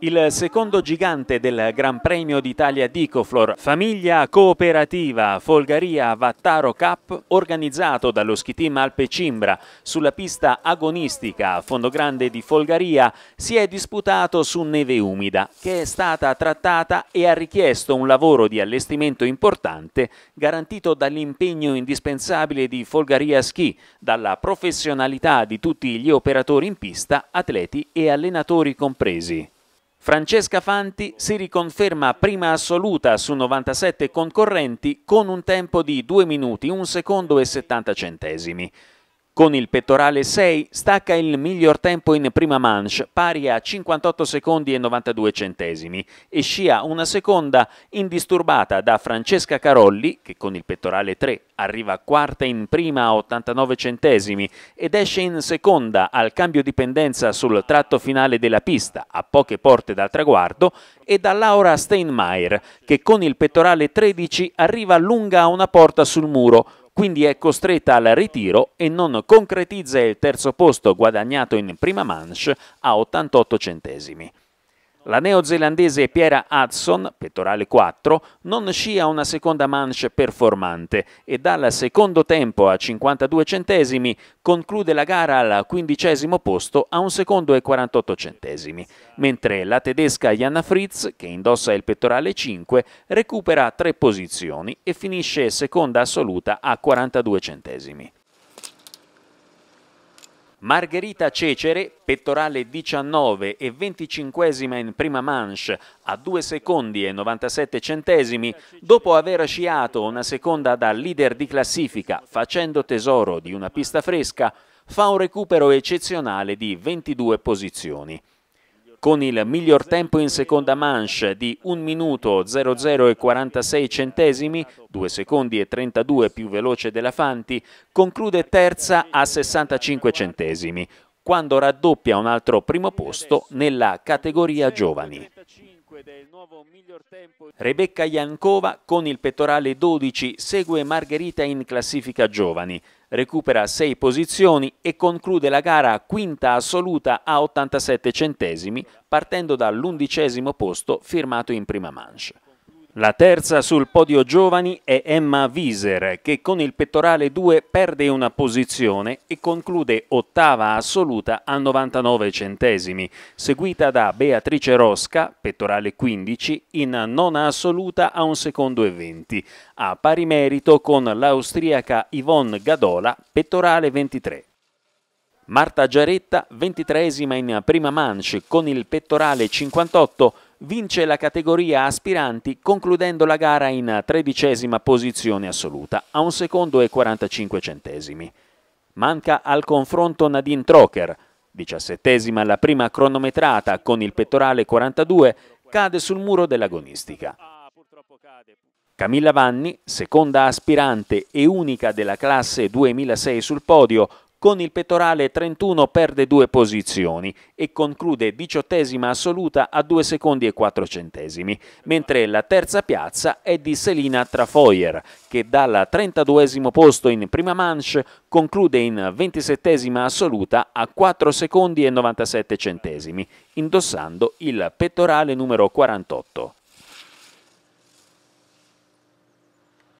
Il secondo gigante del Gran Premio d'Italia Dicoflor, famiglia cooperativa Folgaria Vattaro Cup, organizzato dallo ski team Alpe Cimbra sulla pista agonistica a Fondo Grande di Folgaria, si è disputato su neve umida, che è stata trattata e ha richiesto un lavoro di allestimento importante garantito dall'impegno indispensabile di Folgaria Ski, dalla professionalità di tutti gli operatori in pista, atleti e allenatori compresi. Francesca Fanti si riconferma prima assoluta su 97 concorrenti con un tempo di 2 minuti 1 secondo e 70 centesimi. Con il pettorale 6 stacca il miglior tempo in prima manche, pari a 58 secondi e 92 centesimi, e scia una seconda indisturbata da Francesca Carolli, che con il pettorale 3 arriva quarta in prima a 89 centesimi ed esce in seconda al cambio di pendenza sul tratto finale della pista, a poche porte dal traguardo, e da Laura Steinmeier, che con il pettorale 13 arriva lunga a una porta sul muro, quindi è costretta al ritiro e non concretizza il terzo posto guadagnato in prima manche a 88 centesimi. La neozelandese Piera Hudson, pettorale 4, non scia una seconda manche performante e dal secondo tempo a 52 centesimi conclude la gara al quindicesimo posto a 1 secondo e 48 centesimi, mentre la tedesca Jana Fritz, che indossa il pettorale 5, recupera tre posizioni e finisce seconda assoluta a 42 centesimi. Margherita Cecere, pettorale 19 e 25 in prima manche a 2 secondi e 97 centesimi, dopo aver sciato una seconda da leader di classifica facendo tesoro di una pista fresca, fa un recupero eccezionale di 22 posizioni con il miglior tempo in seconda manche di 1 minuto 00 e 46 centesimi, 2 secondi e 32 più veloce della Fanti, conclude terza a 65 centesimi, quando raddoppia un altro primo posto nella categoria giovani. Rebecca Jankova con il pettorale 12 segue Margherita in classifica giovani, recupera 6 posizioni e conclude la gara quinta assoluta a 87 centesimi partendo dall'undicesimo posto firmato in prima manche. La terza sul podio giovani è Emma Wieser, che con il pettorale 2 perde una posizione e conclude ottava assoluta a 99 centesimi, seguita da Beatrice Rosca, pettorale 15, in nona assoluta a un secondo e 20, a pari merito con l'austriaca Yvonne Gadola, pettorale 23. Marta Giaretta, 23 in prima manche con il pettorale 58, vince la categoria aspiranti concludendo la gara in tredicesima posizione assoluta a un secondo e 45 centesimi. Manca al confronto Nadine Trocker, diciassettesima alla prima cronometrata con il pettorale 42, cade sul muro dell'agonistica. Camilla Vanni, seconda aspirante e unica della classe 2006 sul podio, con il pettorale 31 perde due posizioni e conclude diciottesima assoluta a 2 secondi e 4 centesimi, mentre la terza piazza è di Selina Trafoyer, che dal 32 posto in prima manche conclude in 27 assoluta a 4 secondi e 97 centesimi, indossando il pettorale numero 48.